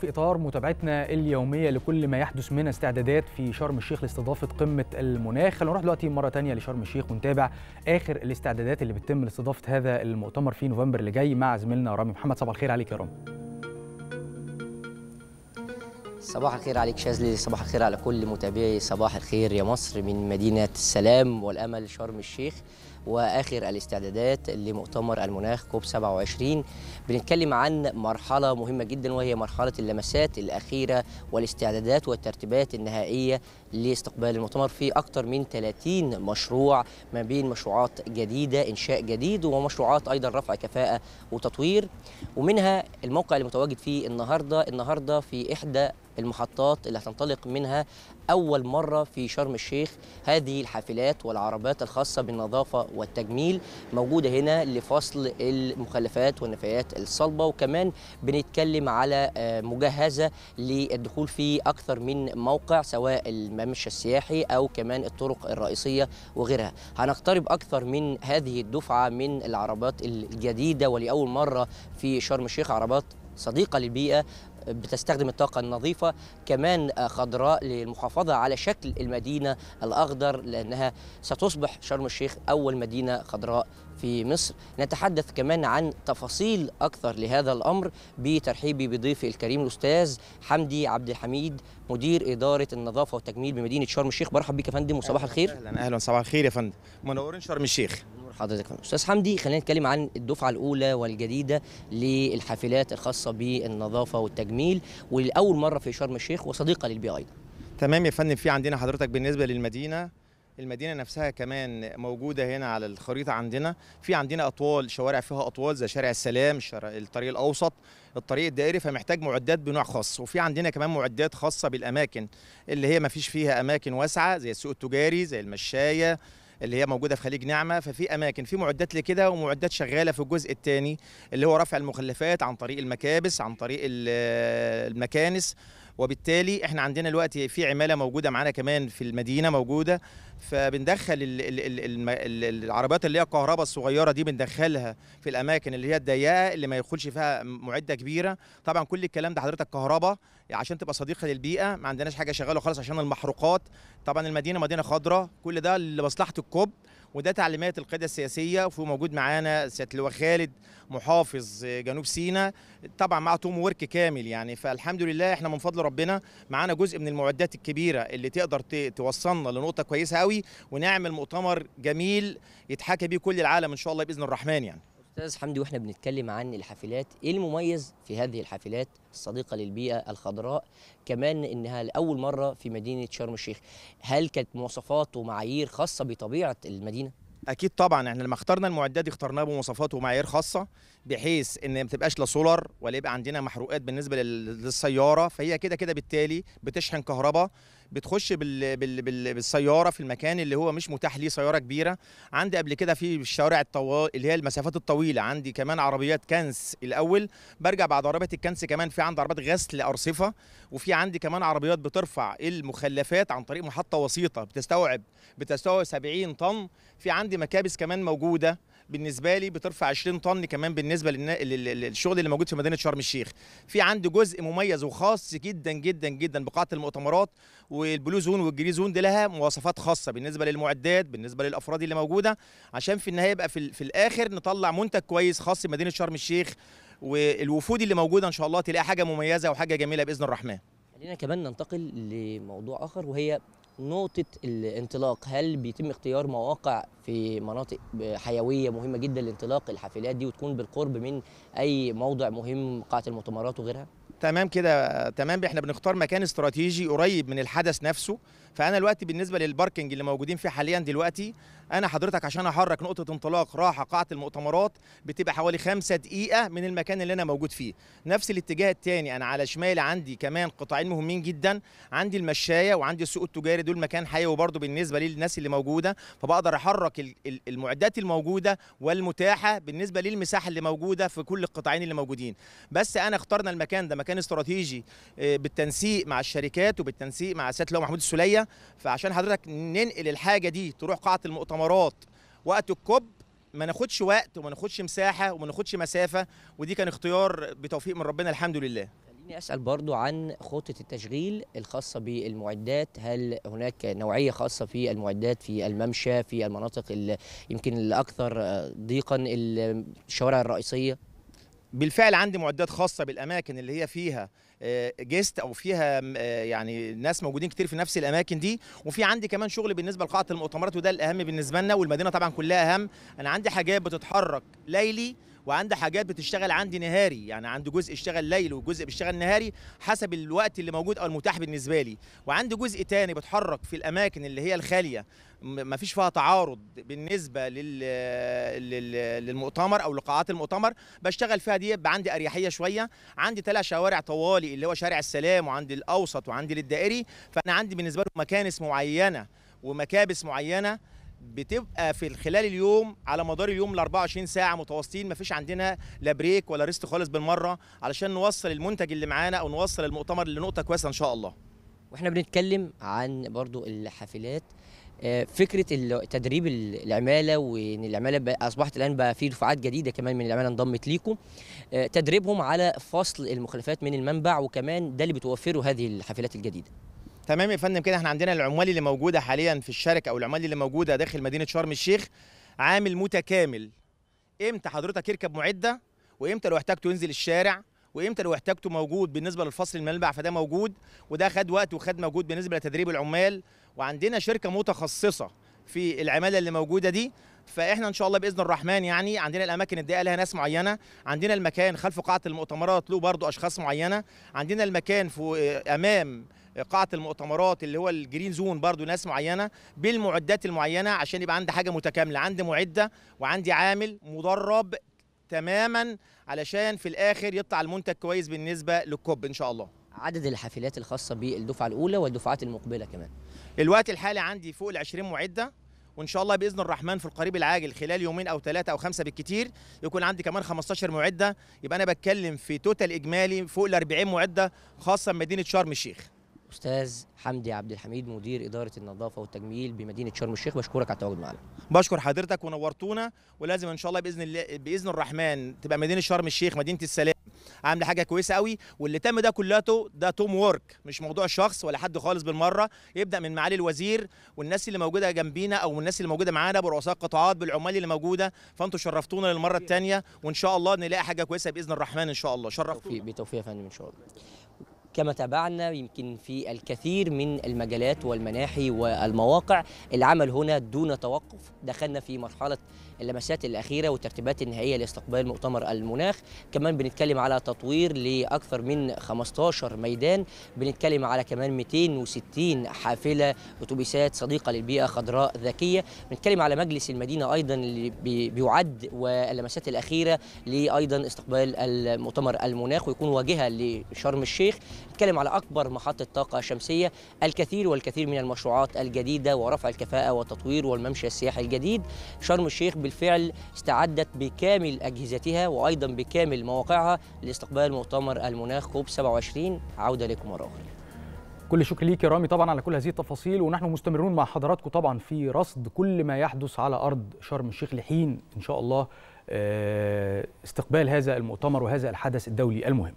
في إطار متابعتنا اليومية لكل ما يحدث من استعدادات في شرم الشيخ لاستضافة قمة المناخ خلينا نروح دلوقتي مرة تانية لشرم الشيخ ونتابع آخر الاستعدادات اللي بتتم لاستضافة هذا المؤتمر في نوفمبر اللي جاي مع زميلنا رامي محمد صباح الخير عليك يا رامي صباح الخير عليك شاذلي صباح الخير على كل متابعي صباح الخير يا مصر من مدينة السلام والأمل شرم الشيخ واخر الاستعدادات لمؤتمر المناخ كوب 27 بنتكلم عن مرحله مهمه جدا وهي مرحله اللمسات الاخيره والاستعدادات والترتيبات النهائيه لاستقبال المؤتمر في اكثر من 30 مشروع ما بين مشروعات جديده انشاء جديد ومشروعات ايضا رفع كفاءه وتطوير ومنها الموقع اللي متواجد فيه النهارده النهارده في احدى المحطات اللي هتنطلق منها أول مرة في شرم الشيخ هذه الحافلات والعربات الخاصة بالنظافة والتجميل موجودة هنا لفصل المخلفات والنفايات الصلبة وكمان بنتكلم على آه، مجهزة للدخول في أكثر من موقع سواء الممشى السياحي أو كمان الطرق الرئيسية وغيرها هنقترب أكثر من هذه الدفعة من العربات الجديدة ولأول مرة في شرم الشيخ عربات صديقه للبيئه بتستخدم الطاقة النظيفة كمان خضراء للمحافظة على شكل المدينة الأخضر لأنها ستصبح شرم الشيخ أول مدينة خضراء في مصر نتحدث كمان عن تفاصيل أكثر لهذا الأمر بترحيبي بضيفي الكريم الأستاذ حمدي عبد الحميد مدير إدارة النظافة والتجميل بمدينة شرم الشيخ برحب بك يا فندم وصباح الخير أهلا أهلا صباح الخير يا فندم منورين شرم الشيخ حضرتك استاذ حمدي خلينا نتكلم عن الدفعه الاولى والجديده للحافلات الخاصه بالنظافه والتجميل ولاول مره في شرم الشيخ وصديقه للبي ايضا تمام يا فندم في عندنا حضرتك بالنسبه للمدينه المدينة نفسها كمان موجودة هنا على الخريطة عندنا في عندنا أطوال شوارع فيها أطوال زي شارع السلام شارع الطريق الأوسط الطريق الدائري فمحتاج معدات بنوع خاص وفي عندنا كمان معدات خاصة بالأماكن اللي هي ما فيش فيها أماكن واسعة زي السوق التجاري زي المشاية اللي هي موجوده في خليج نعمه ففي اماكن في معدات لكده ومعدات شغاله في الجزء الثاني اللي هو رفع المخلفات عن طريق المكابس عن طريق المكانس وبالتالي احنا عندنا دلوقتي في عماله موجوده معانا كمان في المدينه موجوده فبندخل العربيات اللي هي الكهرباء الصغيره دي بندخلها في الاماكن اللي هي الضيقه اللي ما يدخلش فيها معده كبيره طبعا كل الكلام ده حضرتك كهرباء عشان تبقى صديقه للبيئه ما عندناش حاجه شغاله خالص عشان المحروقات طبعا المدينه مدينه خضراء كل ده لمصلحه الكوب وده تعليمات القياده السياسيه وفي موجود معانا سياده اللواء خالد محافظ آه، جنوب سيناء طبعا مع توم ورك كامل يعني فالحمد لله احنا من فضل ربنا معانا جزء من المعدات الكبيره اللي تقدر توصلنا لنقطه كويسه قوي ونعمل مؤتمر جميل يتحكى بيه كل العالم ان شاء الله باذن الرحمن يعني استاذ حمدي واحنا بنتكلم عن الحافلات ايه المميز في هذه الحافلات الصديقه للبيئه الخضراء كمان انها لاول مره في مدينه شرم الشيخ هل كانت مواصفات ومعايير خاصه بطبيعه المدينه اكيد طبعا احنا لما اخترنا المعدات دي اخترناها بمواصفات ومعايير خاصه بحيث ان ما تبقاش لا سولار ولا يبقى عندنا محروقات بالنسبه للسياره فهي كده كده بالتالي بتشحن كهرباء بتخش بال بال بال بالسياره في المكان اللي هو مش متاح ليه سياره كبيره عندي قبل كده في الشوارع الطوال اللي هي المسافات الطويله عندي كمان عربيات كنس الاول برجع بعد عربيه الكنس كمان في عندي عربيات غسل ارصفه وفي عندي كمان عربيات بترفع المخلفات عن طريق محطه وسيطه بتستوعب بتستوعب 70 طن في عندي مكابس كمان موجوده بالنسبه لي بترفع 20 طن كمان بالنسبه للشغل اللي موجود في مدينه شرم الشيخ في عندي جزء مميز وخاص جدا جدا جدا بقاعه المؤتمرات والبلو زون زون دي لها مواصفات خاصه بالنسبه للمعدات بالنسبه للافراد اللي موجوده عشان في النهايه يبقى في, في الاخر نطلع منتج كويس خاص بمدينه شرم الشيخ والوفود اللي موجوده ان شاء الله تلاقي حاجه مميزه وحاجه جميله باذن الرحمن خلينا كمان ننتقل لموضوع اخر وهي نقطة الانطلاق هل بيتم اختيار مواقع في مناطق حيوية مهمة جدا لانطلاق الحافلات دي وتكون بالقرب من أي موضع مهم قاعة المؤتمرات وغيرها؟ تمام كده تمام احنا بنختار مكان استراتيجي قريب من الحدث نفسه فانا دلوقتي بالنسبه للباركنج اللي موجودين فيه حاليا دلوقتي انا حضرتك عشان احرك نقطه انطلاق راحه قاعه المؤتمرات بتبقى حوالي خمسة دقيقه من المكان اللي انا موجود فيه نفس الاتجاه الثاني انا على شمال عندي كمان قطاعين مهمين جدا عندي المشايه وعندي السوق التجاري دول مكان حيوي وبرده بالنسبه للناس اللي موجوده فبقدر احرك المعدات الموجوده والمتاحه بالنسبه للمساحه اللي موجوده في كل القطاعين اللي موجودين بس انا اخترنا المكان ده مكان استراتيجي آه، بالتنسيق مع الشركات وبالتنسيق مع سياده محمود السوليه فعشان حضرتك ننقل الحاجه دي تروح قاعه المؤتمرات الثمرات وقت الكوب ما ناخدش وقت وما ناخدش مساحه وما ناخدش مسافه ودي كان اختيار بتوفيق من ربنا الحمد لله خليني اسال برضو عن خطه التشغيل الخاصه بالمعدات هل هناك نوعيه خاصه في المعدات في الممشى في المناطق يمكن الاكثر ضيقا الشوارع الرئيسيه بالفعل عندي معدات خاصه بالاماكن اللي هي فيها جيست آه، او فيها آه، يعني ناس موجودين كتير في نفس الاماكن دي وفي عندي كمان شغل بالنسبه لقاعه المؤتمرات وده الاهم بالنسبه لنا والمدينه طبعا كلها اهم انا عندي حاجات بتتحرك ليلي وعندي حاجات بتشتغل عندي نهاري يعني عندي جزء اشتغل ليل وجزء بيشتغل نهاري حسب الوقت اللي موجود او المتاح بالنسبه لي وعندي جزء تاني بتحرك في الاماكن اللي هي الخاليه ما فيش فيها تعارض بالنسبه لل... للمؤتمر او لقاعات المؤتمر بشتغل فيها دي يبقى عندي اريحيه شويه عندي ثلاث شوارع طوالي اللي هو شارع السلام وعندي الاوسط وعندي للدائري فانا عندي بالنسبه له مكانس معينه ومكابس معينه بتبقى في خلال اليوم على مدار اليوم ال 24 ساعه متواصلين فيش عندنا لا بريك ولا ريست خالص بالمره علشان نوصل المنتج اللي معانا او نوصل المؤتمر لنقطه كويسه ان شاء الله واحنا بنتكلم عن برضو الحافلات آه، فكره تدريب العماله وان العماله اصبحت الان بقى في دفعات جديده كمان من العماله انضمت ليكم آه، تدريبهم على فصل المخلفات من المنبع وكمان ده اللي بتوفره هذه الحافلات الجديده تمام يا فندم كده احنا عندنا العمال اللي موجوده حاليا في الشركه او العمال اللي موجوده داخل مدينه شرم الشيخ عامل متكامل امتى حضرتك يركب معده وامتى لو احتجته ينزل الشارع وامتى لو احتجته موجود بالنسبه للفصل المنبع فده موجود وده خد وقت وخد موجود بالنسبه لتدريب العمال وعندنا شركه متخصصه في العماله اللي موجوده دي فاحنا ان شاء الله باذن الرحمن يعني عندنا الاماكن الضيقه لها ناس معينه عندنا المكان خلف قاعه المؤتمرات له برضه اشخاص معينه عندنا المكان في امام قاعه المؤتمرات اللي هو الجرين زون برضو ناس معينه بالمعدات المعينه عشان يبقى عندي حاجه متكامله عندي معده وعندي عامل مدرب تماما علشان في الاخر يطلع المنتج كويس بالنسبه للكوب ان شاء الله عدد الحافلات الخاصه بالدفعه الاولى والدفعات المقبله كمان الوقت الحالي عندي فوق ال 20 معده وان شاء الله باذن الرحمن في القريب العاجل خلال يومين او ثلاثه او خمسه بالكتير يكون عندي كمان 15 معده يبقى انا بتكلم في توتال اجمالي فوق ال 40 معده خاصه بمدينه شرم الشيخ الاستاذ حمدي عبد الحميد مدير اداره النظافه والتجميل بمدينه شرم الشيخ بشكرك على التواجد معنا بشكر حضرتك ونورتونا ولازم ان شاء الله باذن الله باذن الرحمن تبقى مدينه شرم الشيخ مدينه السلام عامله حاجه كويسه قوي واللي تم ده كلاته ده توم وورك مش موضوع شخص ولا حد خالص بالمره يبدا من معالي الوزير والناس اللي موجوده جنبينا او الناس اللي موجوده معانا برؤساء القطاعات بالعمال اللي موجوده فانتوا شرفتونا للمره الثانيه وان شاء الله نلاقي حاجه كويسه باذن الرحمن ان شاء الله شرفتونا بتوفيق يا فندم ان شاء الله كما تابعنا يمكن في الكثير من المجالات والمناحي والمواقع العمل هنا دون توقف دخلنا في مرحلة اللمسات الاخيره والترتيبات النهائيه لاستقبال مؤتمر المناخ كمان بنتكلم على تطوير لاكثر من 15 ميدان بنتكلم على كمان 260 حافله اتوبيسات صديقه للبيئه خضراء ذكيه بنتكلم على مجلس المدينه ايضا اللي بيعد واللمسات الاخيره لايضا استقبال المؤتمر المناخ ويكون واجهه لشرم الشيخ نتكلم على اكبر محطه طاقه شمسيه الكثير والكثير من المشروعات الجديده ورفع الكفاءه والتطوير والممشى السياحي الجديد شرم الشيخ بال بالفعل استعدت بكامل أجهزتها وأيضا بكامل مواقعها لاستقبال مؤتمر المناخ كوب 27 عودة لكم مرة أخرى كل شكر ليك يا رامي طبعا على كل هذه التفاصيل ونحن مستمرون مع حضراتكم طبعا في رصد كل ما يحدث على أرض شرم الشيخ لحين إن شاء الله آه، استقبال هذا المؤتمر وهذا الحدث الدولي المهم